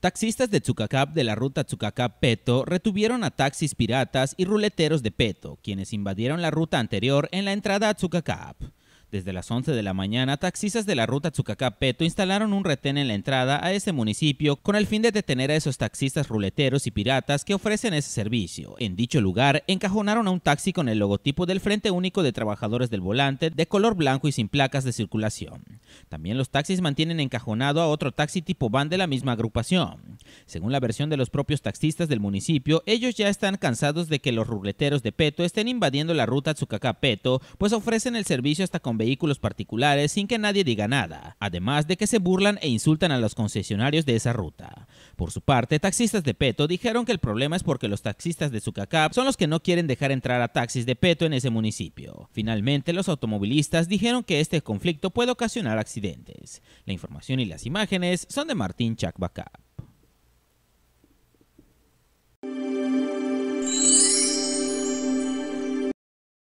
Taxistas de Tsucacap de la ruta Tsucacab peto retuvieron a taxis piratas y ruleteros de Peto, quienes invadieron la ruta anterior en la entrada a Tsucacab. Desde las 11 de la mañana, taxistas de la ruta Tsukakapeto instalaron un retén en la entrada a ese municipio con el fin de detener a esos taxistas ruleteros y piratas que ofrecen ese servicio. En dicho lugar, encajonaron a un taxi con el logotipo del Frente Único de Trabajadores del Volante de color blanco y sin placas de circulación. También los taxis mantienen encajonado a otro taxi tipo van de la misma agrupación. Según la versión de los propios taxistas del municipio, ellos ya están cansados de que los ruleteros de Peto estén invadiendo la ruta Tsukaká-Peto, pues ofrecen el servicio hasta con vehículos particulares sin que nadie diga nada, además de que se burlan e insultan a los concesionarios de esa ruta. Por su parte, taxistas de Peto dijeron que el problema es porque los taxistas de Tsukaká son los que no quieren dejar entrar a taxis de Peto en ese municipio. Finalmente, los automovilistas dijeron que este conflicto puede ocasionar accidentes. La información y las imágenes son de Martín Chacbacá.